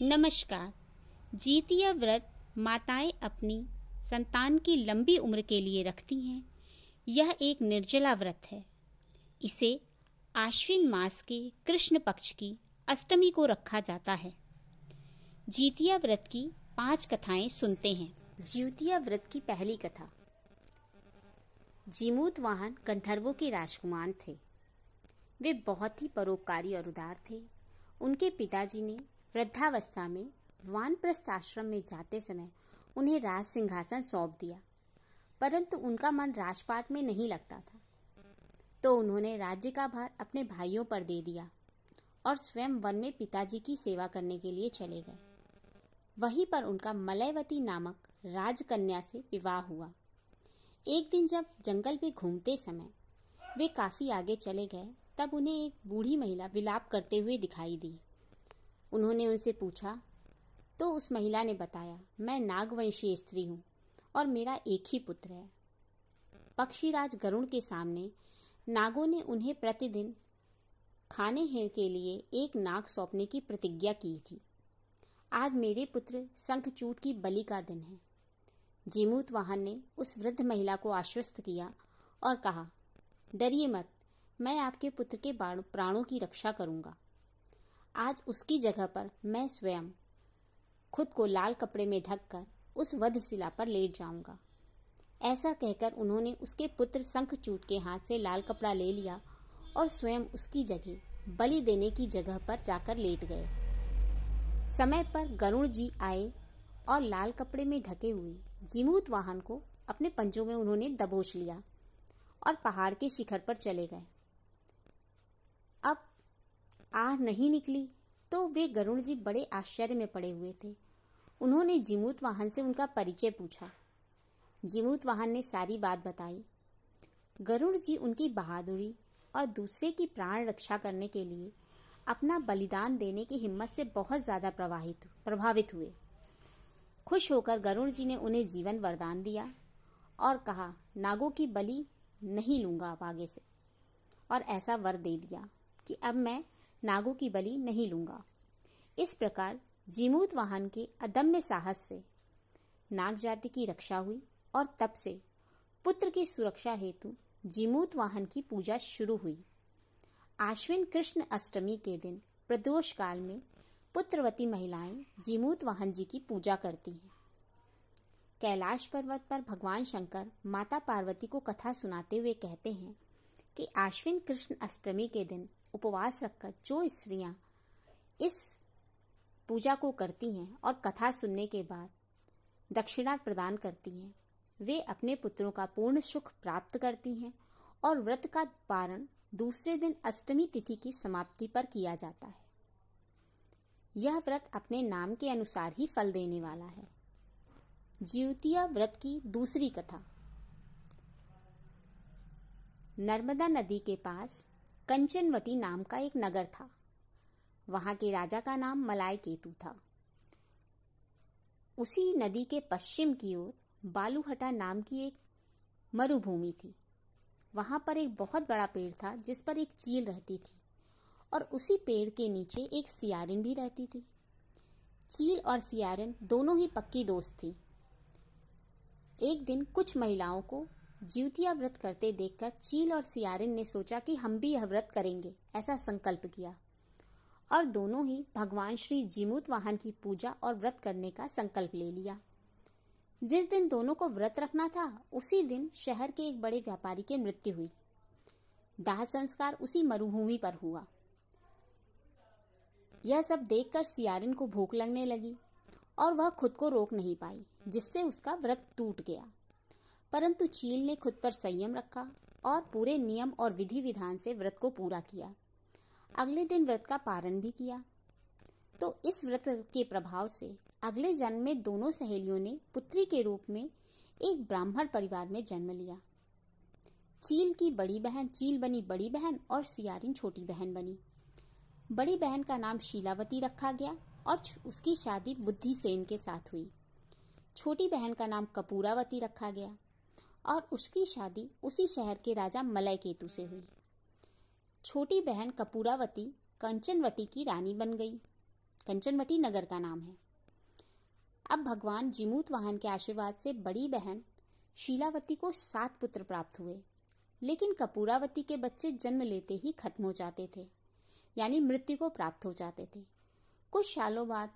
नमस्कार जीतिया व्रत माताएं अपनी संतान की लंबी उम्र के लिए रखती हैं यह एक निर्जला व्रत है इसे आश्विन मास के कृष्ण पक्ष की अष्टमी को रखा जाता है जीतिया व्रत की पांच कथाएं सुनते हैं जीवतिया व्रत की पहली कथा जीमूत वाहन गंधर्वों के राजकुमार थे वे बहुत ही परोपकारी और उदार थे उनके पिताजी ने वृद्धावस्था में वानप्रस्थ आश्रम में जाते समय उन्हें राज सिंहासन सौंप दिया परंतु उनका मन राजपाट में नहीं लगता था तो उन्होंने राज्य का भार अपने भाइयों पर दे दिया और स्वयं वन में पिताजी की सेवा करने के लिए चले गए वहीं पर उनका मलयवती नामक राजकन्या से विवाह हुआ एक दिन जब जंगल में घूमते समय वे काफ़ी आगे चले गए तब उन्हें एक बूढ़ी महिला विलाप करते हुए दिखाई दी उन्होंने उनसे पूछा तो उस महिला ने बताया मैं नागवंशीय स्त्री हूँ और मेरा एक ही पुत्र है पक्षीराज गरुण के सामने नागों ने उन्हें प्रतिदिन खाने हैं के लिए एक नाग सौंपने की प्रतिज्ञा की थी आज मेरे पुत्र शंखचूट की बलि का दिन है जीमूत वाहन ने उस वृद्ध महिला को आश्वस्त किया और कहा डरिए मत मैं आपके पुत्र के प्राणों की रक्षा करूंगा आज उसकी जगह पर मैं स्वयं खुद को लाल कपड़े में ढककर उस वधशिला पर लेट जाऊंगा ऐसा कहकर उन्होंने उसके पुत्र शंखचूट के हाथ से लाल कपड़ा ले लिया और स्वयं उसकी जगह बलि देने की जगह पर जाकर लेट गए समय पर गरुण जी आए और लाल कपड़े में ढके हुए जीमूत वाहन को अपने पंजों में उन्होंने दबोच लिया और पहाड़ के शिखर पर चले गए आ नहीं निकली तो वे गरुण जी बड़े आश्चर्य में पड़े हुए थे उन्होंने जिमूत वाहन से उनका परिचय पूछा जिमूत वाहन ने सारी बात बताई गरुड़ जी उनकी बहादुरी और दूसरे की प्राण रक्षा करने के लिए अपना बलिदान देने की हिम्मत से बहुत ज़्यादा प्रवाहित प्रभावित हुए खुश होकर गरुण जी ने उन्हें जीवन वरदान दिया और कहा नागों की बलि नहीं लूँगा अब आगे से और ऐसा वर दे दिया कि अब मैं नागों की बलि नहीं लूंगा इस प्रकार जीमूत वाहन के अदम्य साहस से नाग जाति की रक्षा हुई और तब से पुत्र की सुरक्षा हेतु जीमूत वाहन की पूजा शुरू हुई आश्विन कृष्ण अष्टमी के दिन प्रदोष काल में पुत्रवती महिलाएं जीमूत वाहन जी की पूजा करती हैं कैलाश पर्वत पर भगवान शंकर माता पार्वती को कथा सुनाते हुए कहते हैं कि आश्विन कृष्ण अष्टमी के दिन उपवास रखकर जो स्त्रियां इस पूजा को करती हैं और कथा सुनने के बाद दक्षिणा प्रदान करती हैं वे अपने पुत्रों का पूर्ण सुख प्राप्त करती हैं और व्रत का पारण दूसरे दिन अष्टमी तिथि की समाप्ति पर किया जाता है यह व्रत अपने नाम के अनुसार ही फल देने वाला है जीवतिया व्रत की दूसरी कथा नर्मदा नदी के पास कंचनवटी नाम का एक नगर था वहां के राजा का नाम मलाय केतु था उसी नदी के पश्चिम की ओर बालूहटा नाम की एक मरुभूमि थी वहां पर एक बहुत बड़ा पेड़ था जिस पर एक चील रहती थी और उसी पेड़ के नीचे एक सियारिन भी रहती थी चील और सियारिन दोनों ही पक्की दोस्त थी एक दिन कुछ महिलाओं को जीवतिया व्रत करते देखकर चील और सियारिन ने सोचा कि हम भी यह व्रत करेंगे ऐसा संकल्प किया और दोनों ही भगवान श्री जीमूत वाहन की पूजा और व्रत करने का संकल्प ले लिया जिस दिन दोनों को व्रत रखना था उसी दिन शहर के एक बड़े व्यापारी की मृत्यु हुई दाह संस्कार उसी मरुभूमि पर हुआ यह सब देखकर सियारिन को भूख लगने लगी और वह खुद को रोक नहीं पाई जिससे उसका व्रत टूट गया परंतु चील ने खुद पर संयम रखा और पूरे नियम और विधि विधान से व्रत को पूरा किया अगले दिन व्रत का पारण भी किया तो इस व्रत के प्रभाव से अगले जन्म में दोनों सहेलियों ने पुत्री के रूप में एक ब्राह्मण परिवार में जन्म लिया चील की बड़ी बहन चील बनी बड़ी बहन और सियारिन छोटी बहन बनी बड़ी बहन का नाम शीलावती रखा गया और उसकी शादी बुद्धि सेन के साथ हुई छोटी बहन का नाम कपूरावती रखा गया और उसकी शादी उसी शहर के राजा मलय केतु से हुई छोटी बहन कपूरावती कंचनवटी की रानी बन गई कंचनवटी नगर का नाम है अब भगवान जिमूत वाहन के आशीर्वाद से बड़ी बहन शीलावती को सात पुत्र प्राप्त हुए लेकिन कपूरावती के बच्चे जन्म लेते ही खत्म हो जाते थे यानी मृत्यु को प्राप्त हो जाते थे कुछ सालों बाद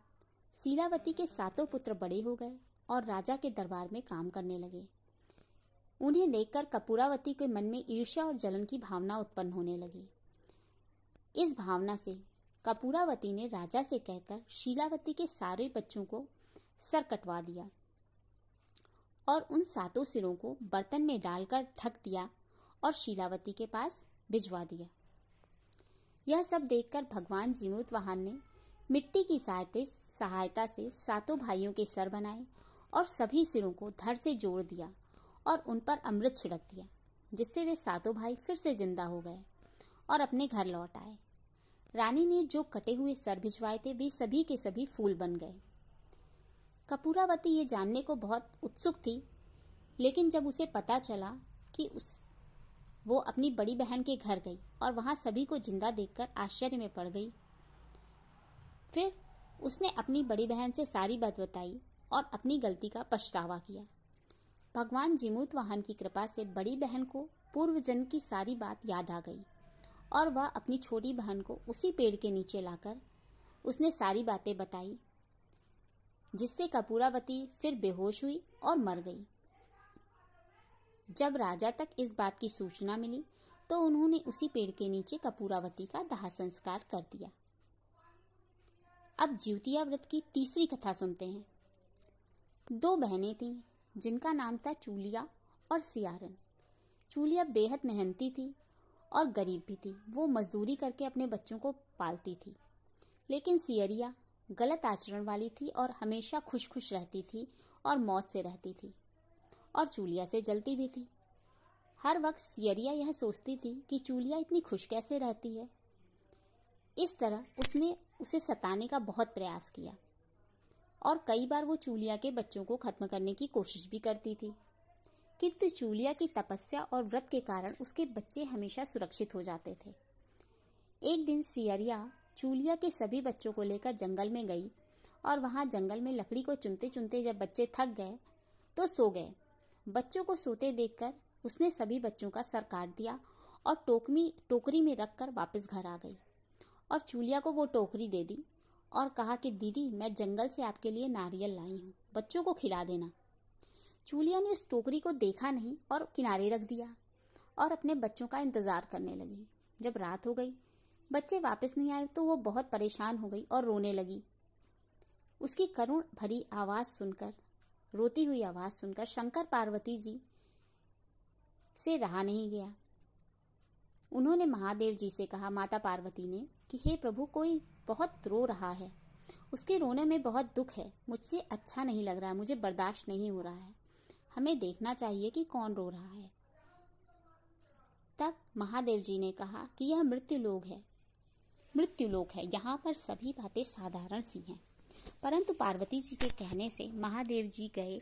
शीलावती के सातों पुत्र बड़े हो गए और राजा के दरबार में काम करने लगे उन्हें देखकर कपूरावती के मन में ईर्ष्या और जलन की भावना उत्पन्न होने लगी इस भावना से कपूरावती ने राजा से कहकर शीलावती के सारे बच्चों को सर कटवा दिया और उन सातों सिरों को बर्तन में डालकर ढक दिया और शीलावती के पास भिजवा दिया यह सब देखकर भगवान वाहन ने मिट्टी की सहायता से सातों भाइयों के सर बनाए और सभी सिरों को धर से जोड़ दिया और उन पर अमृत छिड़क दिया जिससे वे सातों भाई फिर से जिंदा हो गए और अपने घर लौट आए रानी ने जो कटे हुए सर भिजवाए थे वे सभी के सभी फूल बन गए कपूरावती ये जानने को बहुत उत्सुक थी लेकिन जब उसे पता चला कि उस वो अपनी बड़ी बहन के घर गई और वहाँ सभी को जिंदा देखकर आश्चर्य में पड़ गई फिर उसने अपनी बड़ी बहन से सारी बात बताई और अपनी गलती का पछतावा किया भगवान जीमूत वाहन की कृपा से बड़ी बहन को पूर्व जन्म की सारी बात याद आ गई और वह अपनी छोटी बहन को उसी पेड़ के नीचे लाकर उसने सारी बातें बताई जिससे कपूरावती फिर बेहोश हुई और मर गई जब राजा तक इस बात की सूचना मिली तो उन्होंने उसी पेड़ के नीचे कपूरावती का दाह संस्कार कर दिया अब ज्योतिया व्रत की तीसरी कथा सुनते हैं दो बहनें थीं जिनका नाम था चूलिया और सियारन चूलिया बेहद मेहनती थी और गरीब भी थी वो मजदूरी करके अपने बच्चों को पालती थी लेकिन सियरिया गलत आचरण वाली थी और हमेशा खुश खुश रहती थी और मौत से रहती थी और चूलिया से जलती भी थी हर वक्त सियरिया यह सोचती थी कि चूलिया इतनी खुश कैसे रहती है इस तरह उसने उसे सताने का बहुत प्रयास किया और कई बार वो चूलिया के बच्चों को खत्म करने की कोशिश भी करती थी किंतु चूलिया की तपस्या और व्रत के कारण उसके बच्चे हमेशा सुरक्षित हो जाते थे एक दिन सियरिया चूलिया के सभी बच्चों को लेकर जंगल में गई और वहाँ जंगल में लकड़ी को चुनते चुनते जब बच्चे थक गए तो सो गए बच्चों को सोते देखकर उसने सभी बच्चों का सर काट दिया और टोकमी टोकरी में रख कर वापस घर आ गई और चूलिया को वो टोकरी दे दी और कहा कि दीदी मैं जंगल से आपके लिए नारियल लाई हूँ बच्चों को खिला देना चूलिया ने इस टोकरी को देखा नहीं और किनारे रख दिया और अपने बच्चों का इंतज़ार करने लगी जब रात हो गई बच्चे वापस नहीं आए तो वो बहुत परेशान हो गई और रोने लगी उसकी करुण भरी आवाज़ सुनकर रोती हुई आवाज़ सुनकर शंकर पार्वती जी से रहा नहीं गया उन्होंने महादेव जी से कहा माता पार्वती ने कि हे प्रभु कोई बहुत रो रहा है उसके रोने में बहुत दुख है मुझसे अच्छा नहीं लग रहा है मुझे बर्दाश्त नहीं हो रहा है हमें देखना चाहिए कि कौन रो रहा है तब महादेव जी ने कहा कि यह मृत्यु लोग है मृत्यु लोग है यहाँ पर सभी बातें साधारण सी हैं परंतु पार्वती जी के कहने से महादेव जी गए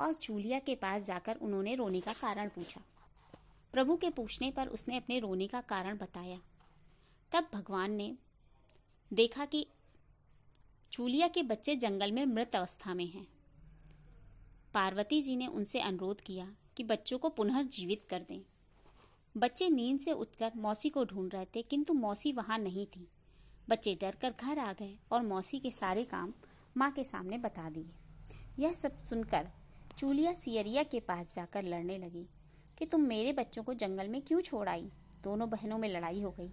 और चूलिया के पास जाकर उन्होंने रोने का कारण पूछा प्रभु के पूछने पर उसने अपने रोने का कारण बताया तब भगवान ने देखा कि चूलिया के बच्चे जंगल में मृत अवस्था में हैं पार्वती जी ने उनसे अनुरोध किया कि बच्चों को पुनर्जीवित कर दें बच्चे नींद से उठकर मौसी को ढूंढ रहे थे किंतु मौसी वहाँ नहीं थी बच्चे डर कर घर आ गए और मौसी के सारे काम माँ के सामने बता दिए यह सब सुनकर चूलिया सियरिया के पास जाकर लड़ने लगी कि तुम मेरे बच्चों को जंगल में क्यों छोड़ आई दोनों बहनों में लड़ाई हो गई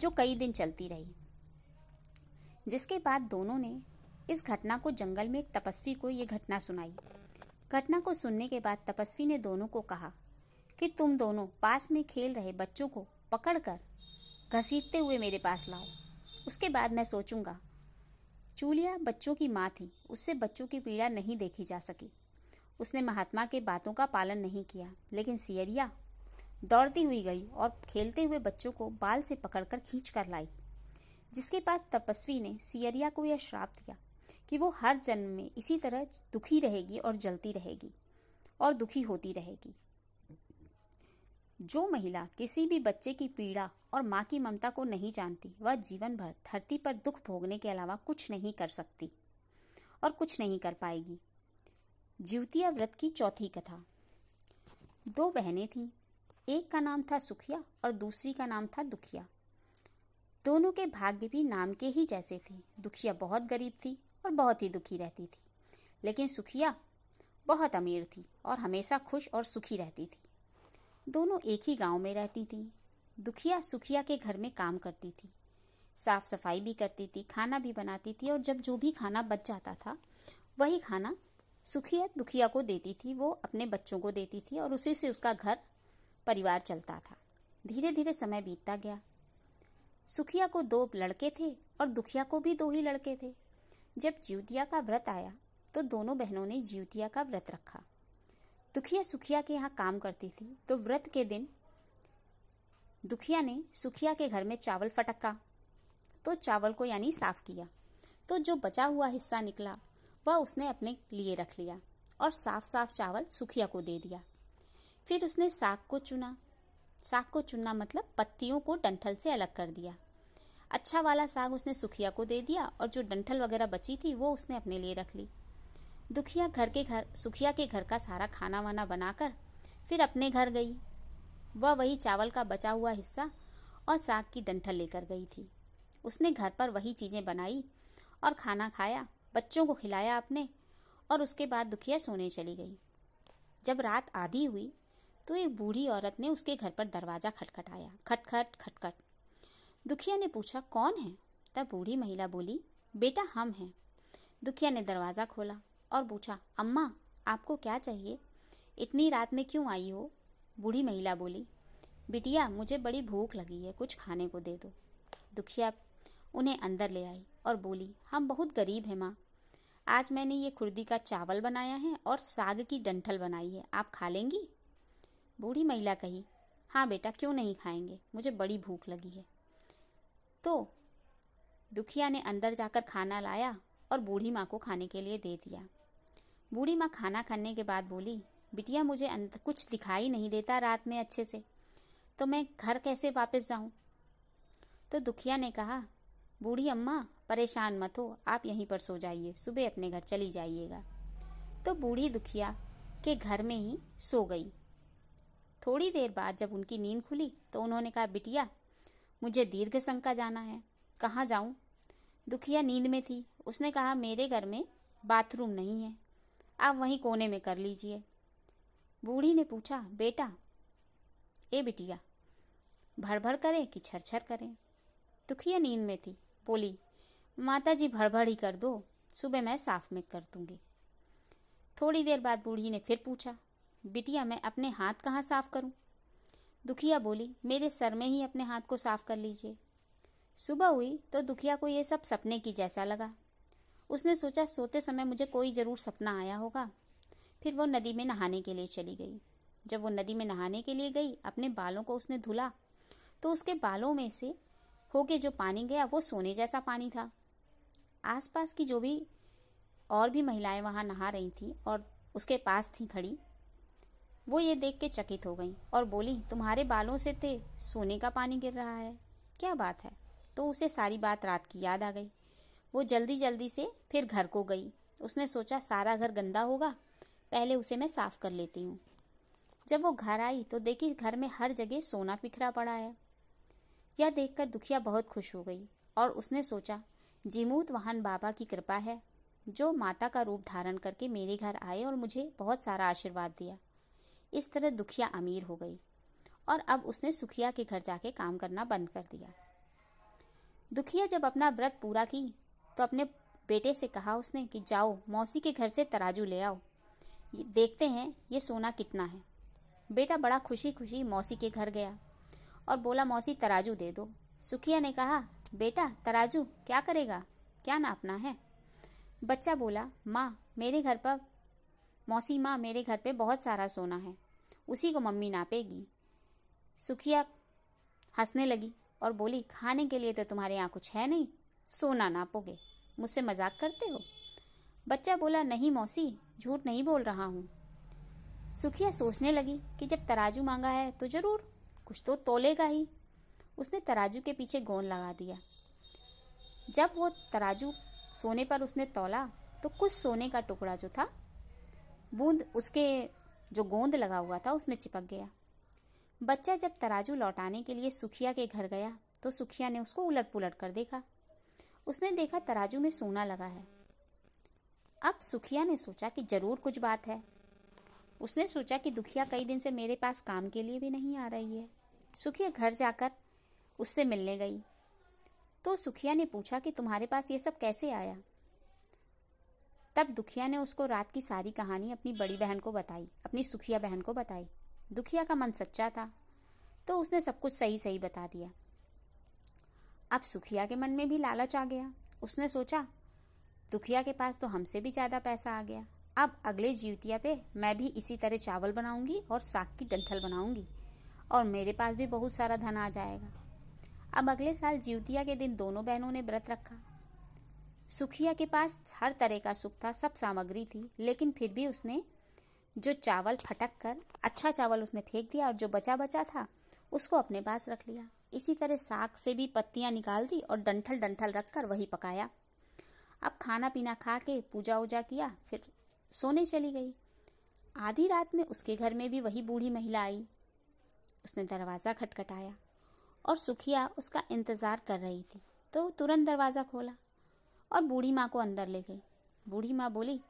जो कई दिन चलती रही जिसके बाद दोनों ने इस घटना को जंगल में एक तपस्वी को ये घटना सुनाई घटना को सुनने के बाद तपस्वी ने दोनों को कहा कि तुम दोनों पास में खेल रहे बच्चों को पकड़कर घसीटते हुए मेरे पास लाओ उसके बाद मैं सोचूंगा चूलिया बच्चों की माँ थी उससे बच्चों की पीड़ा नहीं देखी जा सकी उसने महात्मा के बातों का पालन नहीं किया लेकिन सियरिया दौड़ती हुई गई और खेलते हुए बच्चों को बाल से पकड़कर खींच कर लाई जिसके बाद तपस्वी ने सियरिया को यह श्राप दिया कि वो हर जन्म में इसी तरह दुखी रहेगी और जलती रहेगी और दुखी होती रहेगी जो महिला किसी भी बच्चे की पीड़ा और माँ की ममता को नहीं जानती वह जीवन भर धरती पर दुख भोगने के अलावा कुछ नहीं कर सकती और कुछ नहीं कर पाएगी जीवतिया व्रत की चौथी कथा दो बहनें थीं एक का नाम था सुखिया और दूसरी का नाम था दुखिया दोनों के भाग्य भी नाम के ही जैसे थे दुखिया बहुत गरीब थी और बहुत ही दुखी रहती थी लेकिन सुखिया बहुत अमीर थी और हमेशा खुश और सुखी रहती थी दोनों एक ही गांव में रहती थी दुखिया सुखिया के घर में काम करती थी साफ सफाई भी करती थी खाना भी बनाती थी और जब जो भी खाना बच जाता था वही खाना सुखिया दुखिया को देती थी वो अपने बच्चों को देती थी और उसी से उसका घर परिवार चलता था धीरे धीरे समय बीतता गया सुखिया को दो लड़के थे और दुखिया को भी दो ही लड़के थे जब ज्योतिया का व्रत आया तो दोनों बहनों ने ज्योतिया का व्रत रखा दुखिया सुखिया के यहाँ काम करती थी तो व्रत के दिन दुखिया ने सुखिया के घर में चावल फटका तो चावल को यानी साफ किया तो जो बचा हुआ हिस्सा निकला वह उसने अपने लिए रख लिया और साफ साफ चावल सुखिया को दे दिया फिर उसने साग को चुना साग को चुनना मतलब पत्तियों को डंठल से अलग कर दिया अच्छा वाला साग उसने सुखिया को दे दिया और जो डंठल वगैरह बची थी वो उसने अपने लिए रख ली दुखिया घर के घर सुखिया के घर का सारा खाना वाना बनाकर फिर अपने घर गई वह वही चावल का बचा हुआ हिस्सा और साग की डंठल लेकर गई थी उसने घर पर वही चीज़ें बनाई और खाना खाया बच्चों को खिलाया अपने और उसके बाद दुखिया सोने चली गई जब रात आधी हुई तो एक बूढ़ी औरत ने उसके घर पर दरवाजा खटखटाया खटखट खटखट दुखिया ने पूछा कौन है तब बूढ़ी महिला बोली बेटा हम हैं दुखिया ने दरवाज़ा खोला और पूछा अम्मा आपको क्या चाहिए इतनी रात में क्यों आई हो बूढ़ी महिला बोली बिटिया मुझे बड़ी भूख लगी है कुछ खाने को दे दो दुखिया उन्हें अंदर ले आई और बोली हम बहुत गरीब हैं माँ आज मैंने ये खुर्दी का चावल बनाया है और साग की डंठल बनाई है आप खा लेंगी बूढ़ी महिला कही हाँ बेटा क्यों नहीं खाएंगे मुझे बड़ी भूख लगी है तो दुखिया ने अंदर जाकर खाना लाया और बूढ़ी माँ को खाने के लिए दे दिया बूढ़ी माँ खाना खाने के बाद बोली बिटिया मुझे अंदर कुछ दिखाई नहीं देता रात में अच्छे से तो मैं घर कैसे वापस जाऊँ तो दुखिया ने कहा बूढ़ी अम्मा परेशान मत हो आप यहीं पर सो जाइए सुबह अपने घर चली जाइएगा तो बूढ़ी दुखिया के घर में ही सो गई थोड़ी देर बाद जब उनकी नींद खुली तो उन्होंने कहा बिटिया मुझे दीर्घ शंका जाना है कहाँ जाऊँ दुखिया नींद में थी उसने कहा मेरे घर में बाथरूम नहीं है आप वहीं कोने में कर लीजिए बूढ़ी ने पूछा बेटा ए बिटिया भर भर करें कि छर छर करें दुखिया नींद में थी बोली माता जी भर भर ही कर दो सुबह मैं साफ में कर दूंगी थोड़ी देर बाद बूढ़ी ने फिर पूछा बिटिया मैं अपने हाथ कहाँ साफ करूँ दुखिया बोली मेरे सर में ही अपने हाथ को साफ कर लीजिए सुबह हुई तो दुखिया को यह सब सपने की जैसा लगा उसने सोचा सोते समय मुझे कोई ज़रूर सपना आया होगा फिर वो नदी में नहाने के लिए चली गई जब वो नदी में नहाने के लिए गई अपने बालों को उसने धुला तो उसके बालों में से होके जो पानी गया वो सोने जैसा पानी था आसपास की जो भी और भी महिलाएं वहाँ नहा रही थीं और उसके पास थी खड़ी वो ये देख के चकित हो गई और बोली तुम्हारे बालों से थे सोने का पानी गिर रहा है क्या बात है तो उसे सारी बात रात की याद आ गई वो जल्दी जल्दी से फिर घर को गई उसने सोचा सारा घर गंदा होगा पहले उसे मैं साफ कर लेती हूँ जब वो घर आई तो देखी घर में हर जगह सोना बिखरा पड़ा है यह देखकर दुखिया बहुत खुश हो गई और उसने सोचा जीमूत वाहन बाबा की कृपा है जो माता का रूप धारण करके मेरे घर आए और मुझे बहुत सारा आशीर्वाद दिया इस तरह दुखिया अमीर हो गई और अब उसने सुखिया के घर जाके काम करना बंद कर दिया दुखिया जब अपना व्रत पूरा की तो अपने बेटे से कहा उसने कि जाओ मौसी के घर से तराजू ले आओ देखते हैं ये सोना कितना है बेटा बड़ा खुशी खुशी मौसी के घर गया और बोला मौसी तराजू दे दो सुखिया ने कहा बेटा तराजू क्या करेगा क्या नापना है बच्चा बोला माँ मेरे घर पर मौसी माँ मेरे घर पे बहुत सारा सोना है उसी को मम्मी नापेगी सुखिया हंसने लगी और बोली खाने के लिए तो तुम्हारे यहाँ कुछ है नहीं सोना नापोगे मुझसे मजाक करते हो बच्चा बोला नहीं मौसी झूठ नहीं बोल रहा हूँ सुखिया सोचने लगी कि जब तराजू मांगा है तो ज़रूर कुछ तो तोलेगा ही उसने तराजू के पीछे गोंद लगा दिया जब वो तराजू सोने पर उसने तोला तो कुछ सोने का टुकड़ा जो था बूंद उसके जो गोंद लगा हुआ था उसमें चिपक गया बच्चा जब तराजू लौटाने के लिए सुखिया के घर गया तो सुखिया ने उसको उलट पुलट कर देखा उसने देखा तराजू में सोना लगा है अब सुखिया ने सोचा कि ज़रूर कुछ बात है उसने सोचा कि दुखिया कई दिन से मेरे पास काम के लिए भी नहीं आ रही है सुखिया घर जाकर उससे मिलने गई तो सुखिया ने पूछा कि तुम्हारे पास ये सब कैसे आया तब दुखिया ने उसको रात की सारी कहानी अपनी बड़ी बहन को बताई अपनी सुखिया बहन को बताई दुखिया का मन सच्चा था तो उसने सब कुछ सही सही बता दिया अब सुखिया के मन में भी लालच आ गया उसने सोचा दुखिया के पास तो हमसे भी ज़्यादा पैसा आ गया अब अगले जीवतिया पे मैं भी इसी तरह चावल बनाऊंगी और साग की डंठल बनाऊंगी और मेरे पास भी बहुत सारा धन आ जाएगा अब अगले साल जीवतिया के दिन दोनों बहनों ने व्रत रखा सुखिया के पास हर तरह का सुख था सब सामग्री थी लेकिन फिर भी उसने जो चावल फटक कर अच्छा चावल उसने फेंक दिया और जो बचा बचा था उसको अपने पास रख लिया इसी तरह साग से भी पत्तियां निकाल दी और डंठल डंठल रख कर वही पकाया अब खाना पीना खा के पूजा उजा किया फिर सोने चली गई आधी रात में उसके घर में भी वही बूढ़ी महिला आई उसने दरवाज़ा खटखटाया और सुखिया उसका इंतज़ार कर रही थी तो तुरंत दरवाज़ा खोला और बूढ़ी माँ को अंदर ले गई बूढ़ी माँ बोली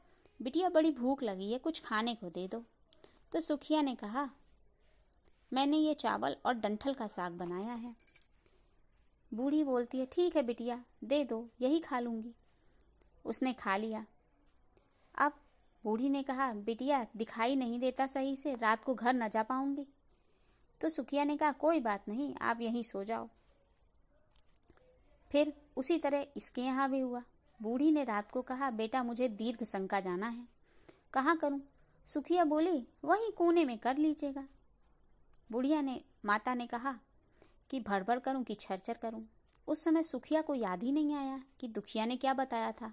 बिटिया बड़ी भूख लगी है कुछ खाने को दे दो तो सुखिया ने कहा मैंने ये चावल और डंठल का साग बनाया है बूढ़ी बोलती है ठीक है बिटिया दे दो यही खा लूँगी उसने खा लिया अब बूढ़ी ने कहा बिटिया दिखाई नहीं देता सही से रात को घर न जा पाऊंगी तो सुखिया ने कहा कोई बात नहीं आप यहीं सो जाओ फिर उसी तरह इसके यहाँ भी हुआ बूढ़ी ने रात को कहा बेटा मुझे दीर्घ शंका जाना है कहाँ करूँ सुखिया बोली वहीं कोने में कर लीजिएगा बुढ़िया ने माता ने कहा कि भड़बड़ करूं कि छरछर करूं उस समय सुखिया को याद ही नहीं आया कि दुखिया ने क्या बताया था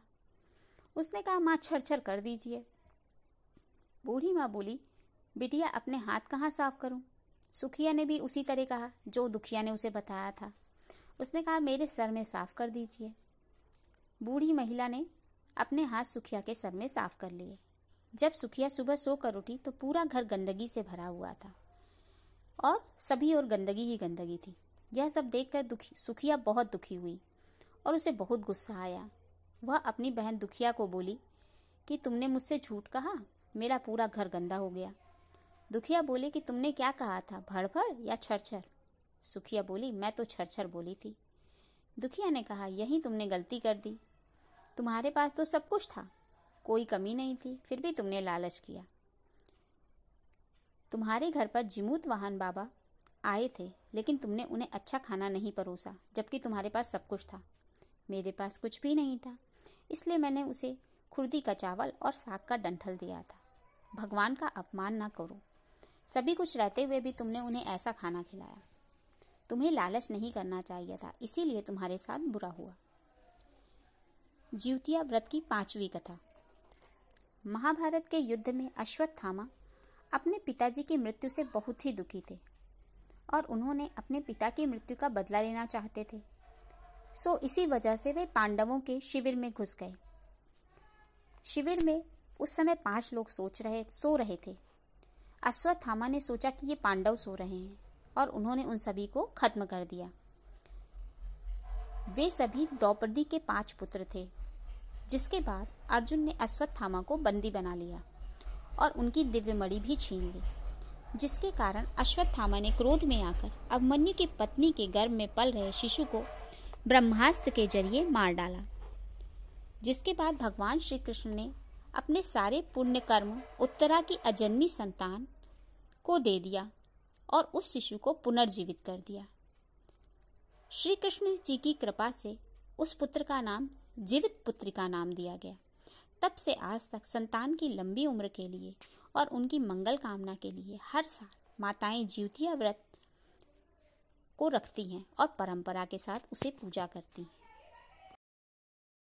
उसने कहा माँ छरछर कर दीजिए बूढ़ी माँ बोली बिटिया अपने हाथ कहाँ साफ करूं सुखिया ने भी उसी तरह कहा जो दुखिया ने उसे बताया था उसने कहा मेरे सर में साफ कर दीजिए बूढ़ी महिला ने अपने हाथ सुखिया के सर में साफ कर लिए जब सुखिया सुबह सोकर उठी तो पूरा घर गंदगी से भरा हुआ था और सभी और गंदगी ही गंदगी थी यह सब देखकर दुखी सुखिया बहुत दुखी हुई और उसे बहुत गुस्सा आया वह अपनी बहन दुखिया को बोली कि तुमने मुझसे झूठ कहा मेरा पूरा घर गंदा हो गया दुखिया बोले कि तुमने क्या कहा था भड़भड़ या छर छर सुखिया बोली मैं तो छरछर बोली थी दुखिया ने कहा यही तुमने गलती कर दी तुम्हारे पास तो सब कुछ था कोई कमी नहीं थी फिर भी तुमने लालच किया तुम्हारे घर पर जिमूत वाहन बाबा आए थे लेकिन तुमने उन्हें अच्छा खाना नहीं परोसा जबकि तुम्हारे पास सब कुछ था मेरे पास कुछ भी नहीं था इसलिए मैंने उसे खुर्दी का चावल और साग का डंठल दिया था भगवान का अपमान ना करो सभी कुछ रहते हुए भी तुमने उन्हें ऐसा खाना खिलाया तुम्हें लालच नहीं करना चाहिए था इसीलिए तुम्हारे साथ बुरा हुआ ज्योतिया व्रत की पांचवी कथा महाभारत के युद्ध में अश्वत्थामा अपने पिताजी की मृत्यु से बहुत ही दुखी थे और उन्होंने अपने पिता की मृत्यु का बदला लेना चाहते थे सो इसी वजह से वे पांडवों के शिविर में घुस गए शिविर में उस समय पांच लोग सोच रहे सो रहे थे अश्वत्थामा ने सोचा कि ये पांडव सो रहे हैं और उन्होंने उन सभी को खत्म कर दिया वे सभी द्रौपदी के पांच पुत्र थे जिसके बाद अर्जुन ने अश्वत्थामा को बंदी बना लिया और उनकी दिव्य मणि भी छीन ली जिसके कारण अश्वत्थामा ने क्रोध में आकर अभिमन्यु की पत्नी के गर्भ में पल रहे शिशु को ब्रह्मास्त्र के जरिए मार डाला जिसके बाद भगवान श्री कृष्ण ने अपने सारे पुण्य कर्म उत्तरा की अजन्मी संतान को दे दिया और उस शिशु को पुनर्जीवित कर दिया श्री कृष्ण जी की कृपा से उस पुत्र का नाम जीवित पुत्र का नाम दिया गया तब से आज तक संतान की लंबी उम्र के लिए और उनकी मंगल कामना के लिए हर साल माताएं ज्योतिया व्रत को रखती हैं और परंपरा के साथ उसे पूजा करती हैं